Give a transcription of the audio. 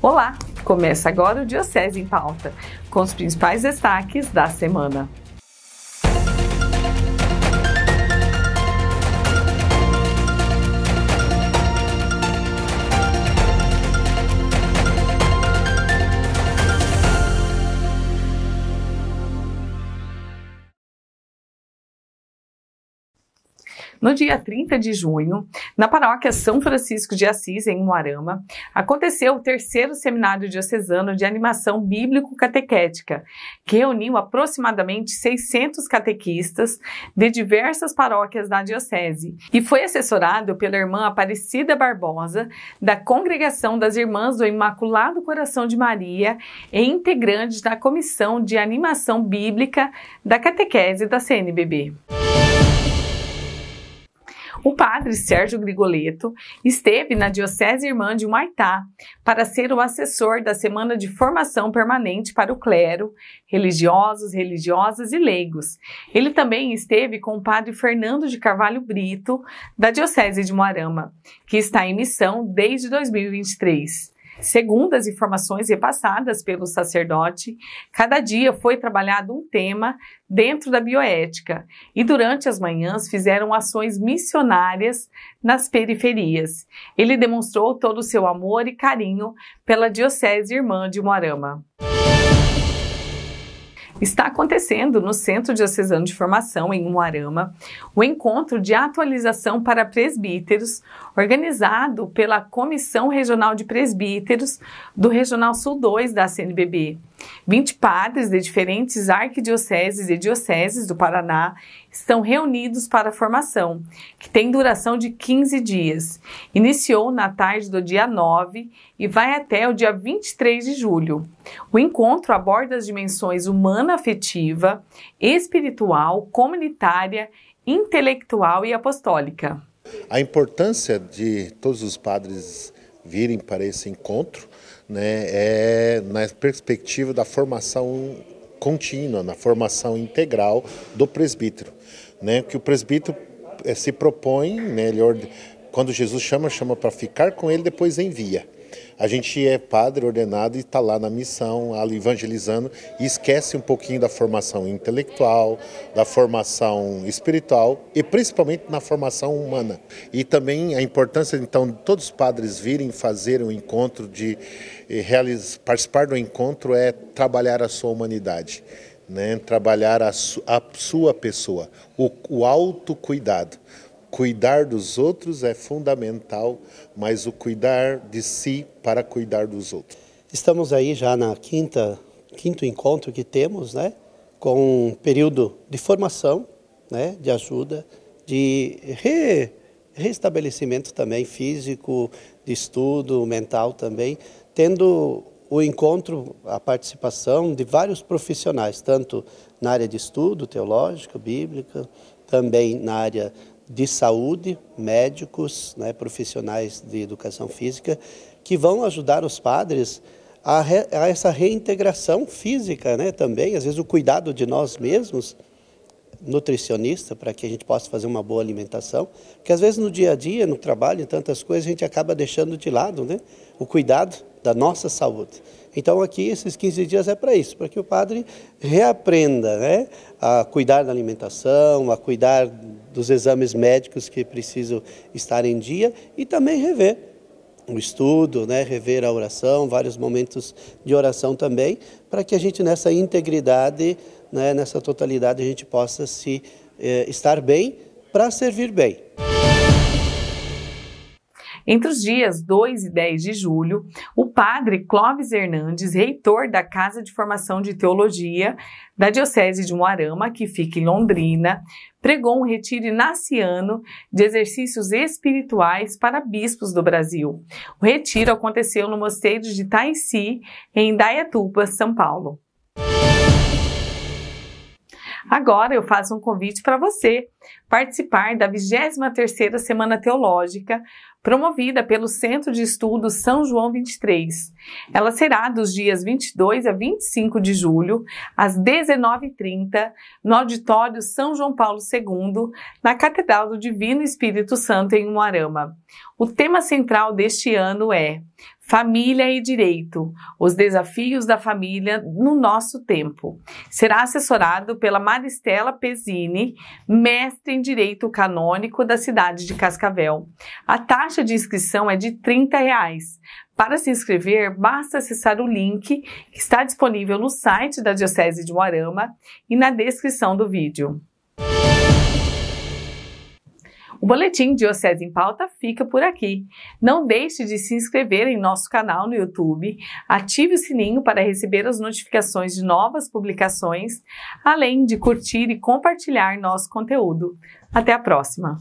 Olá! Começa agora o Diocese em Pauta, com os principais destaques da semana. No dia 30 de junho, na paróquia São Francisco de Assis, em Moarama, aconteceu o terceiro seminário diocesano de animação bíblico-catequética, que reuniu aproximadamente 600 catequistas de diversas paróquias da diocese e foi assessorado pela irmã Aparecida Barbosa, da Congregação das Irmãs do Imaculado Coração de Maria e integrante da Comissão de Animação Bíblica da Catequese da CNBB. O padre Sérgio Grigoleto esteve na Diocese Irmã de Humaitá para ser o assessor da Semana de Formação Permanente para o Clero, religiosos, religiosas e leigos. Ele também esteve com o padre Fernando de Carvalho Brito, da Diocese de Moarama, que está em missão desde 2023. Segundo as informações repassadas pelo sacerdote, cada dia foi trabalhado um tema dentro da bioética e durante as manhãs fizeram ações missionárias nas periferias. Ele demonstrou todo o seu amor e carinho pela Diocese Irmã de Moarama. Está acontecendo no Centro Diocesano de Formação, em Umuarama, o encontro de atualização para presbíteros, organizado pela Comissão Regional de Presbíteros do Regional Sul 2 da CNBB, 20 padres de diferentes arquidioceses e dioceses do Paraná estão reunidos para a formação, que tem duração de 15 dias. Iniciou na tarde do dia 9 e vai até o dia 23 de julho. O encontro aborda as dimensões humana afetiva, espiritual, comunitária, intelectual e apostólica. A importância de todos os padres virem para esse encontro, né, é na perspectiva da formação contínua, na formação integral do presbítero, né, que o presbítero eh, se propõe, né, ele, quando Jesus chama, chama para ficar com ele, depois envia. A gente é padre ordenado e está lá na missão, ali evangelizando, e esquece um pouquinho da formação intelectual, da formação espiritual e principalmente na formação humana. E também a importância, então, de todos os padres virem fazer um encontro, de realizar, participar do encontro é trabalhar a sua humanidade. Né, trabalhar a, su, a sua pessoa, o, o autocuidado. Cuidar dos outros é fundamental, mas o cuidar de si para cuidar dos outros. Estamos aí já na quinta, quinto encontro que temos, né? Com um período de formação, né? De ajuda, de re, também físico, de estudo, mental também, tendo o encontro, a participação de vários profissionais, tanto na área de estudo teológico, bíblica, também na área de saúde, médicos, né, profissionais de educação física, que vão ajudar os padres a, re, a essa reintegração física né, também, às vezes o cuidado de nós mesmos, nutricionista, para que a gente possa fazer uma boa alimentação, porque às vezes no dia a dia, no trabalho, em tantas coisas, a gente acaba deixando de lado né, o cuidado da nossa saúde. Então, aqui, esses 15 dias é para isso, para que o padre reaprenda né, a cuidar da alimentação, a cuidar dos exames médicos que precisam estar em dia e também rever o estudo, né, rever a oração, vários momentos de oração também, para que a gente, nessa integridade, né, nessa totalidade, a gente possa se eh, estar bem para servir bem. Entre os dias 2 e 10 de julho, o padre Clóvis Hernandes, reitor da Casa de Formação de Teologia da Diocese de Moarama, que fica em Londrina, pregou um retiro inaciano de exercícios espirituais para bispos do Brasil. O retiro aconteceu no mosteiro de Taici, em Dayatuba, São Paulo. Agora eu faço um convite para você participar da 23ª Semana Teológica, promovida pelo Centro de Estudos São João 23. Ela será dos dias 22 a 25 de julho, às 19h30, no auditório São João Paulo II, na Catedral do Divino Espírito Santo, em Umuarama. O tema central deste ano é Família e Direito: Os Desafios da Família no Nosso Tempo. Será assessorado pela Maristela Pesini, mestre em Direito Canônico da cidade de Cascavel. A taxa de inscrição é de R$ 30. Reais. Para se inscrever, basta acessar o link que está disponível no site da Diocese de Moarama e na descrição do vídeo. O boletim Diocese em Pauta fica por aqui. Não deixe de se inscrever em nosso canal no YouTube, ative o sininho para receber as notificações de novas publicações, além de curtir e compartilhar nosso conteúdo. Até a próxima!